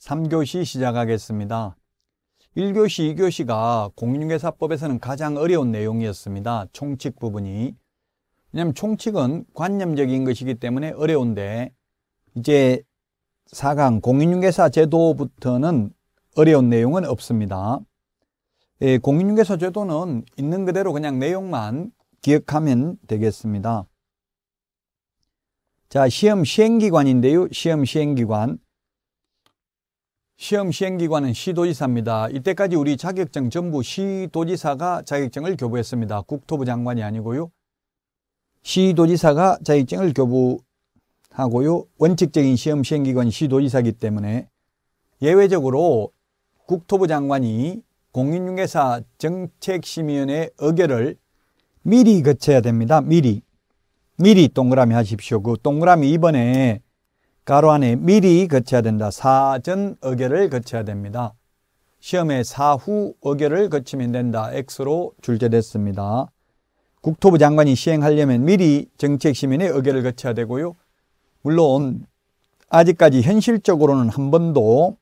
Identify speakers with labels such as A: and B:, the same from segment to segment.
A: 3교시 시작하겠습니다. 1교시, 2교시가 공인중개사법에서는 가장 어려운 내용이었습니다. 총칙 부분이. 왜냐하면 총칙은 관념적인 것이기 때문에 어려운데 이제 4강 공인중개사 제도부터는 어려운 내용은 없습니다. 예, 공인중개사 제도는 있는 그대로 그냥 내용만 기억하면 되겠습니다. 자, 시험 시행기관인데요. 시험 시행기관. 시험 시행기관은 시도지사입니다. 이때까지 우리 자격증 전부 시도지사가 자격증을 교부했습니다. 국토부 장관이 아니고요. 시도지사가 자격증을 교부하고요. 원칙적인 시험 시행기관 시도지사기 때문에 예외적으로 국토부 장관이 공인중개사 정책심의위원회 의결을 미리 거쳐야 됩니다. 미리. 미리 동그라미 하십시오. 그 동그라미 이번에 가로 안에 미리 거쳐야 된다. 사전 의결을 거쳐야 됩니다. 시험에 사후 의결을 거치면 된다. X로 줄제됐습니다. 국토부 장관이 시행하려면 미리 정책시민의 의결을 거쳐야 되고요. 물론 아직까지 현실적으로는 한 번도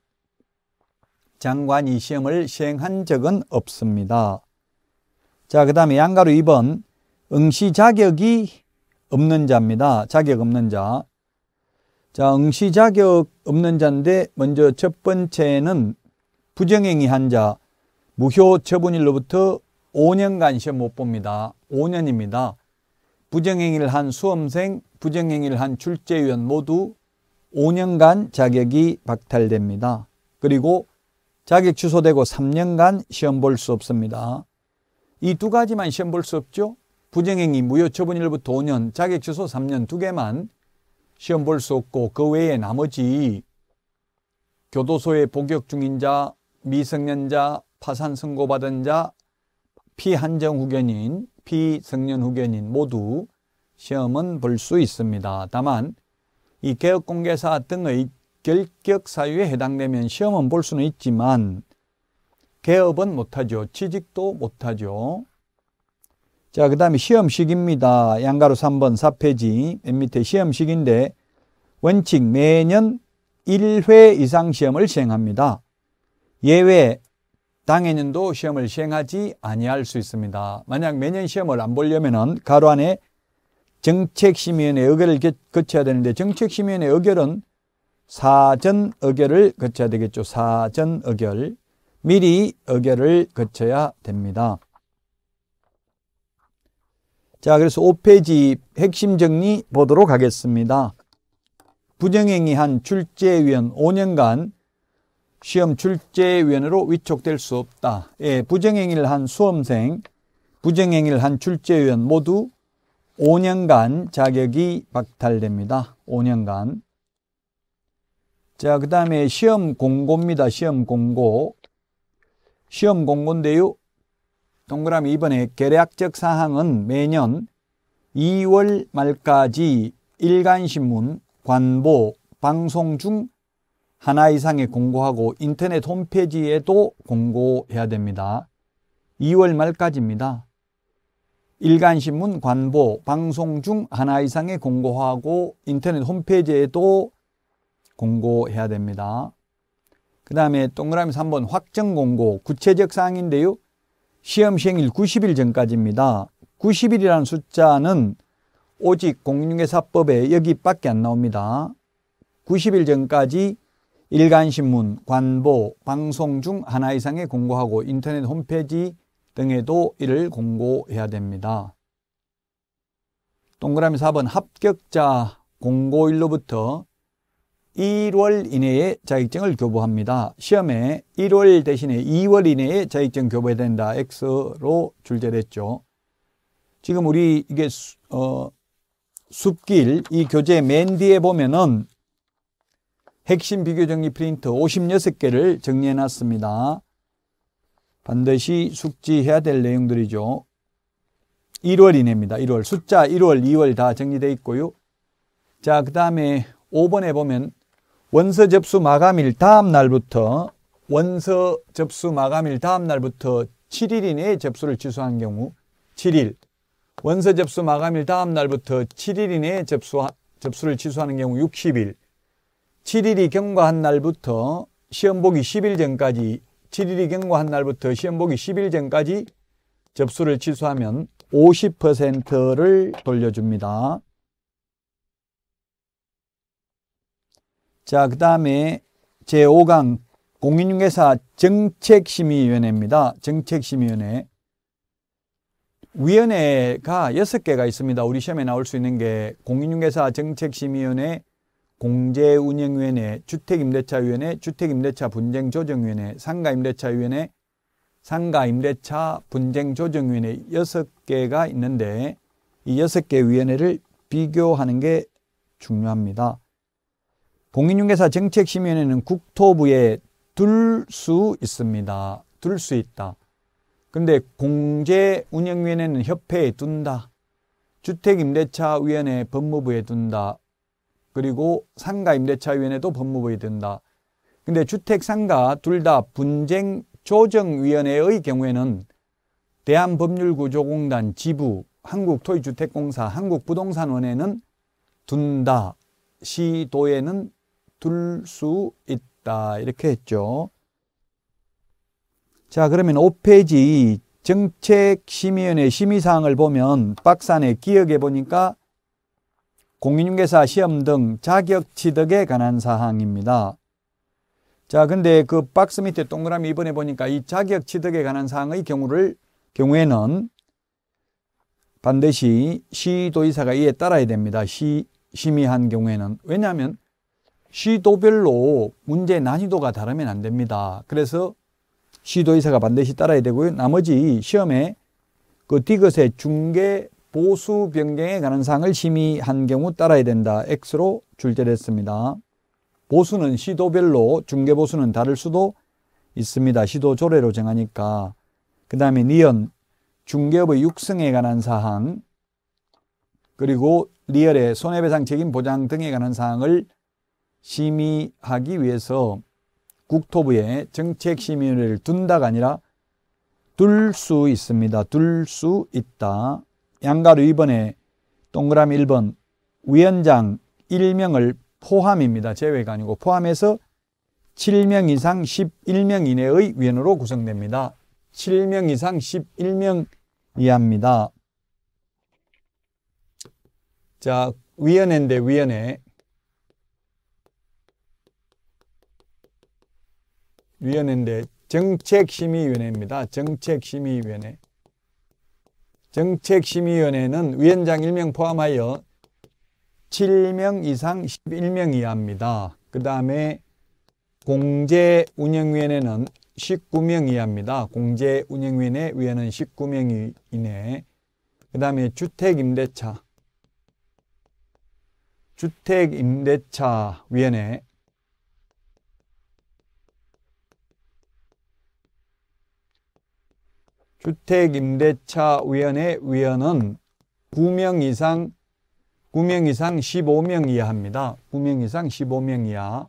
A: 장관이 시험을 시행한 적은 없습니다. 자, 그 다음에 양가로 2번 응시 자격이 없는 자입니다. 자격 없는 자. 자, 응시 자격 없는 자인데 먼저 첫 번째는 부정행위 한 자 무효 처분일로부터 5년간 시험 못 봅니다. 5년입니다. 부정행위를 한 수험생, 부정행위를 한 출제위원 모두 5년간 자격이 박탈됩니다. 그리고 자격 취소되고 3년간 시험 볼 수 없습니다. 이 두 가지만 시험 볼 수 없죠? 부정행위 무효 처분일로부터 5년, 자격 취소 3년 두 개만 시험 볼 수 없고 그 외에 나머지 교도소에 복역 중인 자, 미성년자, 파산 선고받은 자, 피한정 후견인, 피성년 후견인 모두 시험은 볼 수 있습니다. 다만 이 개혁공개사 등의 결격 사유에 해당되면 시험은 볼 수는 있지만 개업은 못하죠. 취직도 못하죠. 자, 그 다음에 시험식입니다. 양가로 3번 4페이지 맨 밑에 시험식인데 원칙 매년 1회 이상 시험을 시행합니다. 예외 당해년도 시험을 시행하지 아니할 수 있습니다. 만약 매년 시험을 안 보려면 가로 안에 정책심의원회 의결을 거쳐야 되는데 정책심의원회 의결은 사전 의결을 거쳐야 되겠죠. 사전 의결. 미리 의결을 거쳐야 됩니다. 자, 그래서 5페이지 핵심 정리 보도록 하겠습니다. 부정행위한 출제위원 5년간 시험 출제위원으로 위촉될 수 없다. 예, 부정행위를 한 수험생, 부정행위를 한 출제위원 모두 5년간 자격이 박탈됩니다. 5년간. 자, 그 다음에 시험 공고입니다. 시험 공고. 시험 공고인데요. 동그라미 2번에 계략적 사항은 매년 2월 말까지 일간신문, 관보, 방송 중 하나 이상에 공고하고 인터넷 홈페이지에도 공고해야 됩니다. 2월 말까지입니다. 일간신문, 관보, 방송 중 하나 이상에 공고하고 인터넷 홈페이지에도 공고해야 됩니다. 그 다음에 동그라미 3번 확정 공고, 구체적 사항인데요. 시험 시행일 90일 전까지입니다. 90일이라는 숫자는 오직 공인중개사법에 여기밖에 안 나옵니다. 90일 전까지 일간신문, 관보, 방송 중 하나 이상에 공고하고 인터넷 홈페이지 등에도 이를 공고해야 됩니다. 동그라미 4번 합격자 공고일로부터 1월 이내에 자격증을 교부합니다. 시험에 1월 대신에 2월 이내에 자격증 교부해야 된다. X로 줄제됐죠. 지금 우리 이게 어, 숲길 이 교재 맨 뒤에 보면은 핵심 비교 정리 프린트 56개를 정리해 놨습니다. 반드시 숙지해야 될 내용들이죠. 1월 이내입니다. 1월 숫자 1월, 2월 다 정리되어 있고요. 자, 그 다음에 5번에 보면 원서 접수 마감일 다음 날부터 원서 접수 마감일 다음 날부터 7일 이내에 접수를 취소한 경우 7일 원서 접수 마감일 다음 날부터 7일 이내에 접수, 접수를 취소하는 경우 60일 7일이 경과한 날부터 시험 보기 10일 전까지 7일이 경과한 날부터 시험 보기 10일 전까지 접수를 취소하면 50%를 돌려줍니다. 자, 그 다음에 제5강 공인중개사 정책심의위원회입니다. 정책심의위원회. 위원회가 6개가 있습니다. 우리 시험에 나올 수 있는 게 공인중개사 정책심의위원회, 공제운영위원회, 주택임대차위원회, 주택임대차 분쟁조정위원회, 상가임대차위원회, 상가임대차 분쟁조정위원회 6개가 있는데 이 6개 위원회를 비교하는 게 중요합니다. 공인중개사 정책심의회는 국토부에 둘 수 있습니다. 둘 수 있다. 근데 공제운영위원회는 협회에 둔다. 주택임대차위원회 법무부에 둔다. 그리고 상가임대차위원회도 법무부에 둔다 근데 주택상가 둘 다 분쟁조정위원회의 경우에는 대한법률구조공단 지부 한국토의주택공사 한국부동산원에는 둔다. 시도에는 둘수 있다. 이렇게 했죠. 자, 그러면 5페이지 정책심의원회 심의사항을 보면 박스 안에 기억해 보니까 공인중개사 시험 등 자격 취득에 관한 사항입니다. 자, 근데 그 박스 밑에 동그라미 이번에 보니까 이 자격 취득에 관한 사항의 경우를 경우에는 반드시 시도의사가 이에 따라야 됩니다. 시 심의한 경우에는 왜냐하면 시도별로 문제 난이도가 다르면 안 됩니다. 그래서 시도의사가 반드시 따라야 되고요. 나머지 시험에 그 디귿의 중개 보수 변경에 관한 사항을 심의한 경우 따라야 된다. X로 출제됐습니다. 보수는 시도별로 중개 보수는 다를 수도 있습니다. 시도 조례로 정하니까. 그 다음에 니은 중개업의 육성에 관한 사항 그리고 리얼의 손해배상 책임 보장 등에 관한 사항을 심의하기 위해서 국토부에 정책 심의를 둔다가 아니라 둘 수 있습니다. 둘 수 있다. 양가로 2번에 동그라미 1번 위원장 1명을 포함입니다. 제외가 아니고 포함해서 7명 이상 11명 이내의 위원으로 구성됩니다. 7명 이상 11명 이하입니다. 자, 위원회인데 위원회 위원회인데 정책심의위원회입니다. 정책심의위원회. 정책심의위원회는 위원장 1명 포함하여 7명 이상 11명 이하입니다. 그 다음에 공제운영위원회는 19명 이하입니다. 공제운영위원회 위원은 19명 이내 그 다음에 주택임대차 주택임대차위원회 주택임대차위원회 위원은 9명 이상 9명 이상 15명 이하입니다. 9명 이상 15명 이하.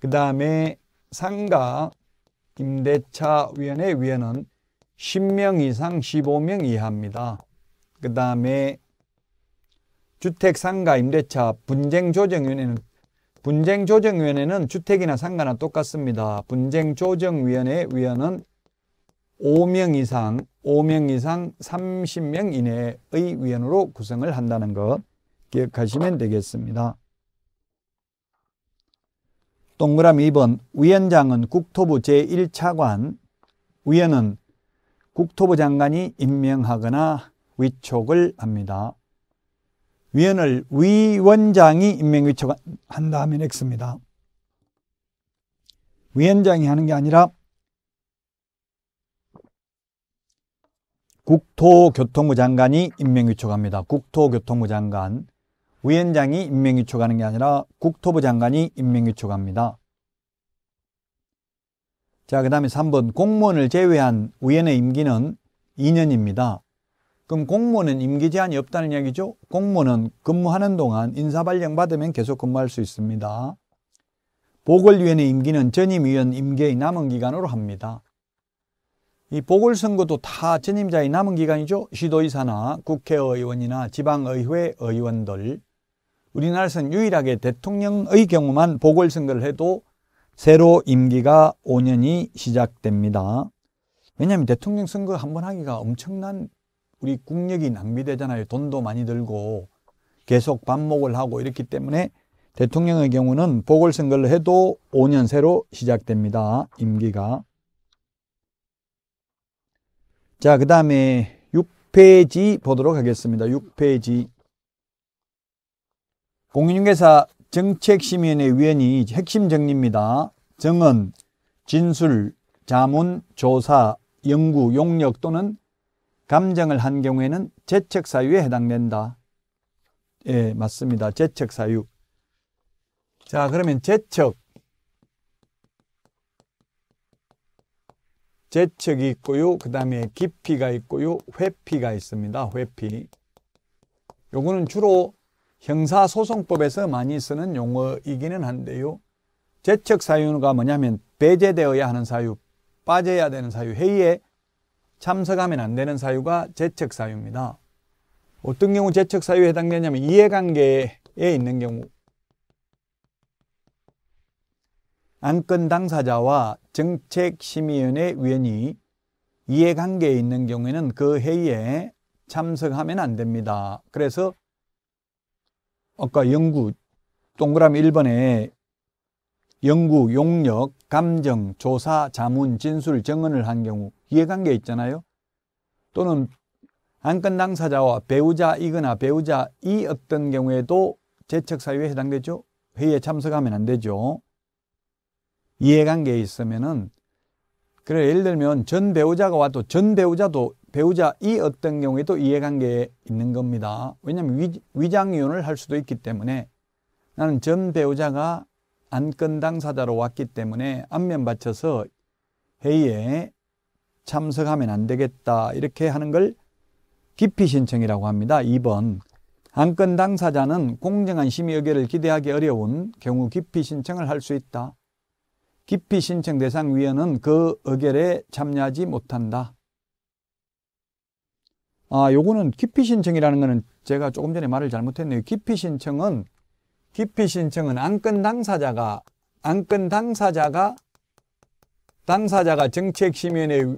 A: 그 다음에 상가 임대차위원회 위원은 10명 이상 15명 이하입니다. 그 다음에 주택 상가 임대차 분쟁조정위원회는 분쟁조정위원회는 주택이나 상가나 똑같습니다. 분쟁조정위원회 위원은 5명 이상 5명 이상 30명 이내의 위원으로 구성을 한다는 것 기억하시면 되겠습니다. 동그라미 2번 위원장은 국토부 제1차관 위원은 국토부 장관이 임명하거나 위촉을 합니다. 위원을 위원장이 임명 위촉한 다음에 X입니다. 위원장이 하는 게 아니라 국토교통부 장관이 임명유촉합니다. 국토교통부 장관. 위원장이 임명유촉하는 게 아니라 국토부 장관이 임명유촉합니다. 자, 그 다음에 3번 공무원을 제외한 위원의 임기는 2년입니다. 그럼 공무원은 임기 제한이 없다는 이야기죠? 공무원은 근무하는 동안 인사발령 받으면 계속 근무할 수 있습니다. 보궐위원회 임기는 전임위원 임기의 남은 기간으로 합니다. 이 보궐선거도 다 전임자의 남은 기간이죠. 시도의사나 국회의원이나 지방의회 의원들 우리나라에서는 유일하게 대통령의 경우만 보궐선거를 해도 새로 임기가 5년이 시작됩니다. 왜냐하면 대통령 선거 한 번 하기가 엄청난 우리 국력이 낭비되잖아요. 돈도 많이 들고 계속 반목을 하고 이렇기 때문에 대통령의 경우는 보궐선거를 해도 5년 새로 시작됩니다. 임기가. 자, 그 다음에 6페이지 보도록 하겠습니다. 6페이지. 공인중개사 정책심의위원회 위원이 핵심 정리입니다. 정은 진술, 자문, 조사, 연구, 용역 또는 감정을 한 경우에는 재책 사유에 해당된다. 예, 맞습니다. 재책 사유. 자, 그러면 재책 재척이 있고요. 그 다음에 깊이가 있고요. 회피가 있습니다. 회피. 요거는 주로 형사소송법에서 많이 쓰는 용어이기는 한데요. 재척 사유가 뭐냐면 배제되어야 하는 사유, 빠져야 되는 사유, 회의에 참석하면 안 되는 사유가 재척 사유입니다. 어떤 경우 재척 사유에 해당되냐면 이해관계에 있는 경우 안건 당사자와 정책심의위원회 위원이 이해관계에 있는 경우에는 그 회의에 참석하면 안 됩니다. 그래서 아까 연구 동그라미 1번에 연구, 용역, 감정, 조사, 자문, 진술, 증언을 한 경우 이해관계 있잖아요. 또는 안건 당사자와 배우자이거나 배우자이 없던 경우에도 제척사유에 해당되죠. 회의에 참석하면 안 되죠. 이해관계에 있으면은 그래 예를 들면 전 배우자가 와도 전 배우자도 배우자 이 어떤 경우에도 이해관계에 있는 겁니다. 왜냐하면 위, 장이혼을할 수도 있기 때문에 나는 전 배우자가 안건 당사자로 왔기 때문에 안면 받쳐서 회의에 참석하면 안 되겠다 이렇게 하는 걸 기피 신청이라고 합니다. 2번 안건 당사자는 공정한 심의 의결을 기대하기 어려운 경우 기피 신청을 할 수 있다. 기피 신청 대상 위원은 그 의결에 참여하지 못한다. 아, 요거는 기피 신청이라는 거는 제가 조금 전에 말을 잘못했네요. 기피 신청은 기피 신청은 안건 당사자가 안건 당사자가 당사자가 정책심의회의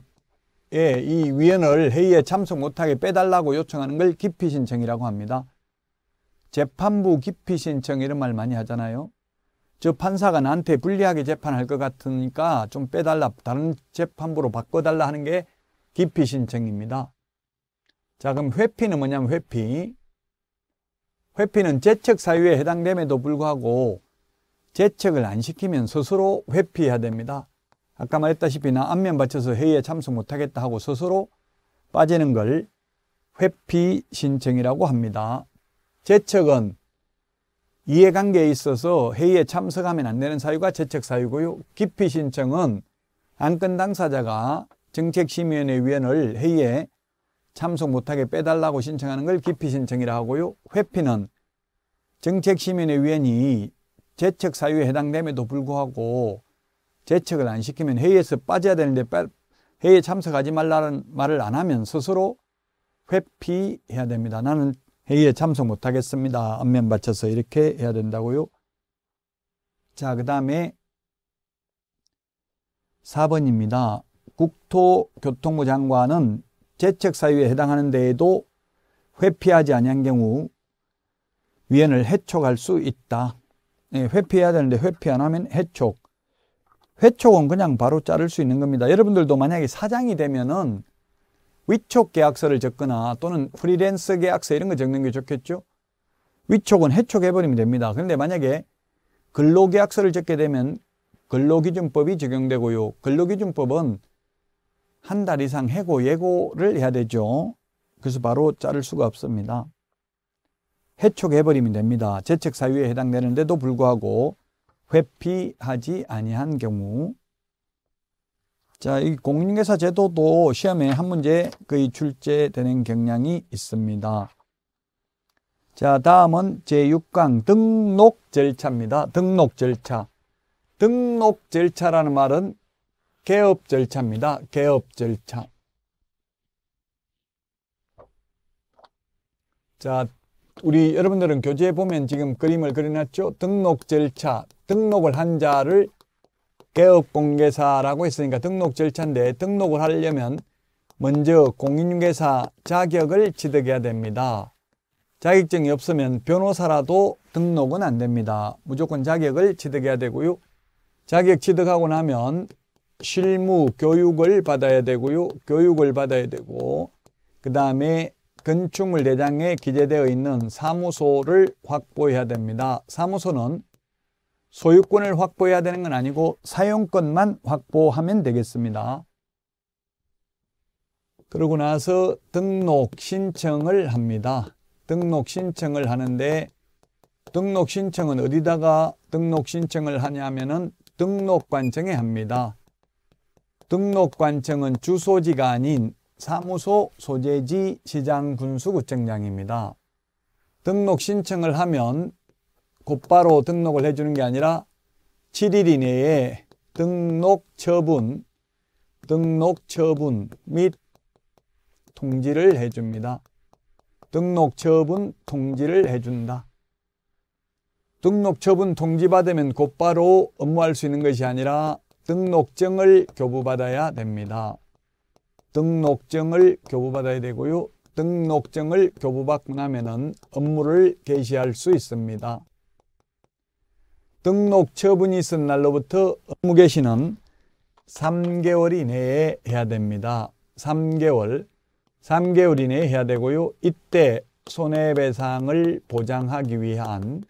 A: 이 위원을 회의에 참석 못하게 빼달라고 요청하는 걸 기피 신청이라고 합니다. 재판부 기피 신청 이런 말 많이 하잖아요. 저 판사가 나한테 불리하게 재판할 것 같으니까 좀 빼달라 다른 재판부로 바꿔달라 하는 게 기피 신청입니다. 자 그럼 회피는 뭐냐면 회피 회피는 재척 사유에 해당됨에도 불구하고 재척을 안 시키면 스스로 회피해야 됩니다. 아까 말했다시피 나 안면 받쳐서 회의에 참석 못하겠다 하고 스스로 빠지는 걸 회피 신청이라고 합니다. 재척은 이해관계에 있어서 회의에 참석하면 안 되는 사유가 재책 사유고요. 기피 신청은 안건 당사자가 정책심의위원회 위원을 회의에 참석 못하게 빼달라고 신청하는 걸 기피 신청이라 하고요. 회피는 정책심의위원회 위원이 재척 사유에 해당됨에도 불구하고 재척을안 시키면 회의에서 빠져야 되는데 회의에 참석하지 말라는 말을 안 하면 스스로 회피해야 됩니다. 나는 회의에 참석 못하겠습니다. 안면 받쳐서 이렇게 해야 된다고요. 자, 그 다음에 4번입니다. 국토교통부 장관은 재책 사유에 해당하는 데에도 회피하지 아니한 경우 위헌을 해촉할 수 있다. 예, 회피해야 되는데 회피 안 하면 해촉. 회촉은 그냥 바로 자를 수 있는 겁니다. 여러분들도 만약에 사장이 되면은 위촉 계약서를 적거나 또는 프리랜서 계약서 이런 거 적는 게 좋겠죠. 위촉은 해촉해버리면 됩니다. 그런데 만약에 근로계약서를 적게 되면 근로기준법이 적용되고요. 근로기준법은 한 달 이상 해고 예고를 해야 되죠. 그래서 바로 자를 수가 없습니다. 해촉해버리면 됩니다. 재책 사유에 해당되는데도 불구하고 회피하지 아니한 경우 자, 이 공인중개사 제도도 시험에 한 문제 거의 출제되는 경향이 있습니다. 자, 다음은 제6강 등록 절차입니다. 등록 절차. 등록 절차라는 말은 개업 절차입니다. 개업 절차. 자, 우리 여러분들은 교재에 보면 지금 그림을 그려놨죠? 등록 절차, 등록을 한 자를 개업공개사라고 했으니까 등록 절차인데 등록을 하려면 먼저 공인중개사 자격을 취득해야 됩니다. 자격증이 없으면 변호사라도 등록은 안 됩니다. 무조건 자격을 취득해야 되고요. 자격 취득하고 나면 실무 교육을 받아야 되고요. 교육을 받아야 되고 그 다음에 건축물 대장에 기재되어 있는 사무소를 확보해야 됩니다. 사무소는 소유권을 확보해야 되는 건 아니고 사용권만 확보하면 되겠습니다. 그러고 나서 등록 신청을 합니다. 등록 신청을 하는데 등록 신청은 어디다가 등록 신청을 하냐면은 등록관청에 합니다. 등록관청은 주소지가 아닌 사무소 소재지 시장군수구청장입니다. 등록 신청을 하면 곧바로 등록을 해주는 게 아니라 7일 이내에 등록 처분, 등록 처분 및 통지를 해줍니다. 등록 처분 통지를 해준다. 등록 처분 통지받으면 곧바로 업무할 수 있는 것이 아니라 등록증을 교부받아야 됩니다. 등록증을 교부받아야 되고요. 등록증을 교부받고 나면 업무를 개시할 수 있습니다. 등록 처분이 있은 날로부터 업무 개시는 3개월 이내에 해야 됩니다. 3개월, 3개월 이내에 해야 되고요. 이때 손해배상을 보장하기 위한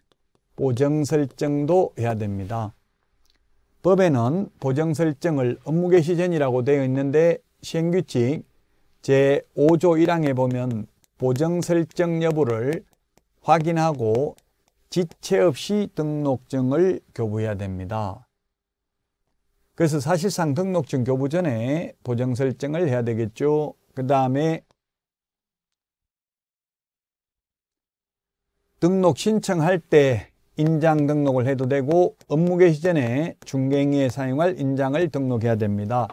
A: 보정설정도 해야 됩니다. 법에는 보정설정을 업무개시 전이라고 되어 있는데 시행규칙 제5조 1항에 보면 보정설정 여부를 확인하고 지체 없이 등록증을 교부해야 됩니다. 그래서 사실상 등록증 교부 전에 보정 설정을 해야 되겠죠. 그 다음에 등록 신청할 때 인장 등록을 해도 되고 업무 개시 전에 중개행위에 사용할 인장을 등록해야 됩니다.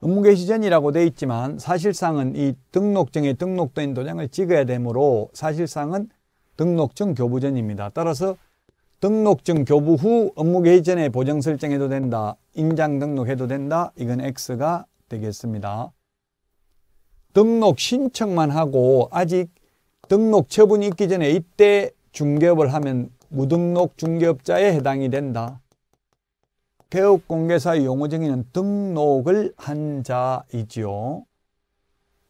A: 업무 개시 전이라고 되어 있지만 사실상은 이 등록증에 등록된 도장을 찍어야 되므로 사실상은 등록증 교부 전입니다. 따라서 등록증 교부 후 업무 개시 전에 보정 설정해도 된다. 인장 등록해도 된다. 이건 X가 되겠습니다. 등록 신청만 하고 아직 등록 처분이 있기 전에 이때 중개업을 하면 무등록 중개업자에 해당이 된다. 개업공개사의 용어 정의는 등록을 한 자이지요.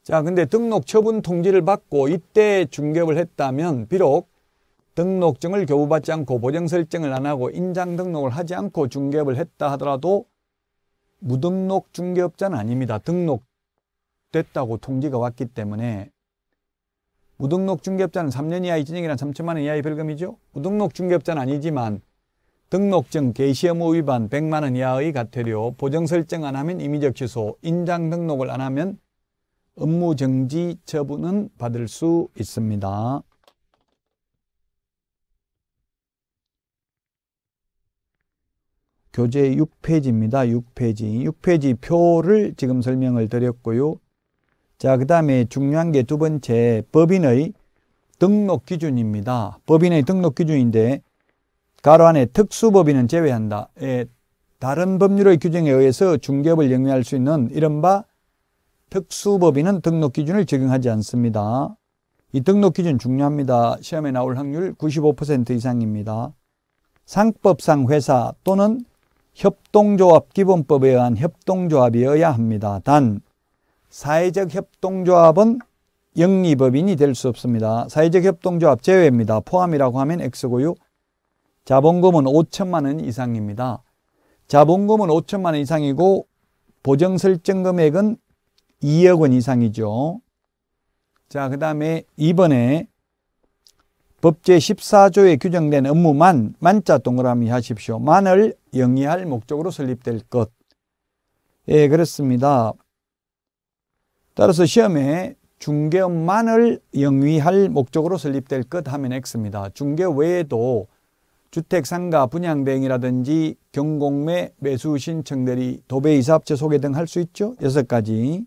A: 자, 근데 등록 처분 통지를 받고 이때 중개업을 했다면 비록 등록증을 교부받지 않고 보증 설정을 안 하고 인장 등록을 하지 않고 중개업을 했다 하더라도 무등록 중개업자는 아닙니다. 등록됐다고 통지가 왔기 때문에 무등록 중개업자는 3년 이하의 징역이나 3천만 원 이하의 벌금이죠. 무등록 중개업자는 아니지만 등록증 개시 의무 위반 100만 원 이하의 과태료, 보증 설정 안 하면 임의적 취소, 인장 등록을 안 하면 업무정지 처분은 받을 수 있습니다. 교재 6페이지입니다. 6페이지. 6페이지 표를 지금 설명을 드렸고요. 자, 그 다음에 중요한 게 두 번째 법인의 등록 기준입니다. 법인의 등록 기준인데 가로 안에 특수법인은 제외한다. 예, 다른 법률의 규정에 의해서 중개업을 영위할 수 있는 이른바 특수법인은 등록 기준을 적용하지 않습니다. 이 등록 기준 중요합니다. 시험에 나올 확률 95% 이상입니다. 상법상 회사 또는 협동조합 기본법에 의한 협동조합이어야 합니다. 단 사회적 협동조합은 영리법인이 될 수 없습니다. 사회적 협동조합 제외입니다. 포함이라고 하면 X고요. 자본금은 5천만 원 이상입니다. 자본금은 5천만 원 이상이고 보정설정금액은 2억 원 이상이죠. 자, 그 다음에 이번에 법제 14조에 규정된 업무만 만자 동그라미 하십시오. 만을 영위할 목적으로 설립될 것. 예, 그렇습니다. 따라서 시험에 중개업만을 영위할 목적으로 설립될 것 하면 X입니다. 중개 외에도 주택, 상가, 분양 대행이라든지 경공매, 매수 신청 대리, 도배 이사업체 소개 등 할 수 있죠. 여섯 가지.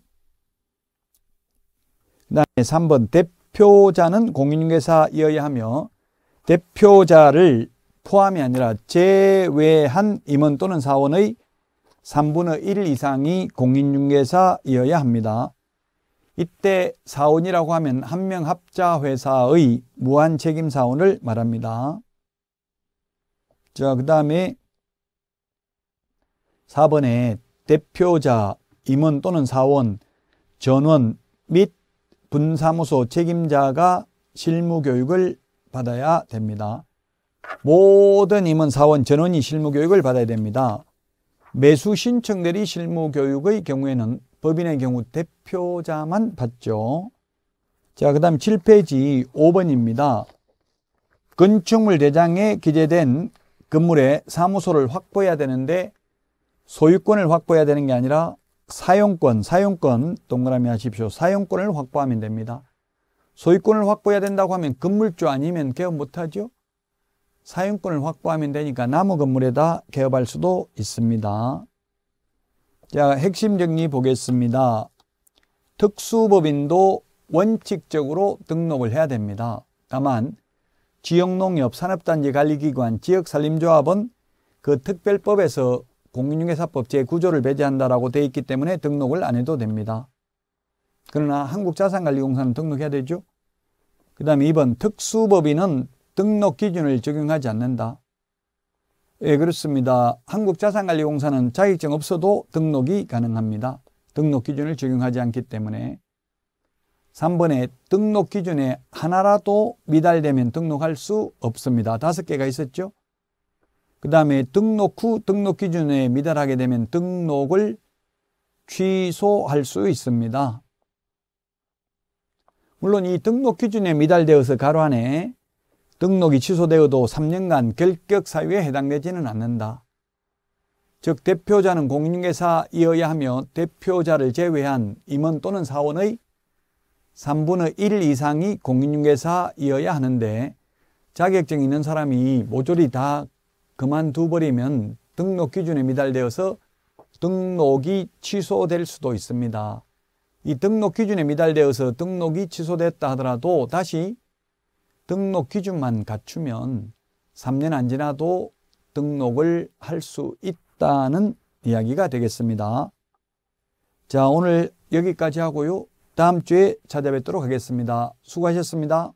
A: 그 다음에 3번 대표자는 공인중개사이어야 하며 대표자를 포함이 아니라 제외한 임원 또는 사원의 3분의 1 이상이 공인중개사이어야 합니다. 이때 사원이라고 하면 한명 합자회사의 무한책임 사원을 말합니다. 자, 그 다음에 4번에 대표자, 임원 또는 사원, 전원 및 분사무소 책임자가 실무교육을 받아야 됩니다. 모든 임원사원 전원이 실무교육을 받아야 됩니다. 매수 신청들이 실무교육의 경우에는 법인의 경우 대표자만 받죠. 자, 그 다음 7페이지 5번입니다. 건축물 대장에 기재된 건물에 사무소를 확보해야 되는데 소유권을 확보해야 되는 게 아니라 사용권, 사용권 동그라미 하십시오. 사용권을 확보하면 됩니다. 소유권을 확보해야 된다고 하면 건물주 아니면 개업 못하죠. 사용권을 확보하면 되니까 나무 건물에다 개업할 수도 있습니다. 자, 핵심 정리 보겠습니다. 특수법인도 원칙적으로 등록을 해야 됩니다. 다만 지역농협 산업단지 관리기관 지역산림조합은 그 특별법에서 공인중개사법 제9조를 배제한다라고 되어 있기 때문에 등록을 안 해도 됩니다. 그러나 한국자산관리공사는 등록해야 되죠. 그 다음에 2번 특수법인은 등록 기준을 적용하지 않는다. 예, 그렇습니다. 한국자산관리공사는 자격증 없어도 등록이 가능합니다. 등록 기준을 적용하지 않기 때문에 3번에 등록 기준에 하나라도 미달되면 등록할 수 없습니다. 다섯 개가 있었죠. 그 다음에 등록 후 등록 기준에 미달하게 되면 등록을 취소할 수 있습니다. 물론 이 등록 기준에 미달되어서 가로 안에 등록이 취소되어도 3년간 결격 사유에 해당되지는 않는다. 즉 대표자는 공인중사이어야 하며 대표자를 제외한 임원 또는 사원의 3분의 1 이상이 공인중개사이어야 하는데 자격증 있는 사람이 모조리 다 그만두버리면 등록 기준에 미달되어서 등록이 취소될 수도 있습니다. 이 등록 기준에 미달되어서 등록이 취소됐다 하더라도 다시 등록 기준만 갖추면 3년 안 지나도 등록을 할 수 있다는 이야기가 되겠습니다. 자, 오늘 여기까지 하고요. 다음 주에 찾아뵙도록 하겠습니다. 수고하셨습니다.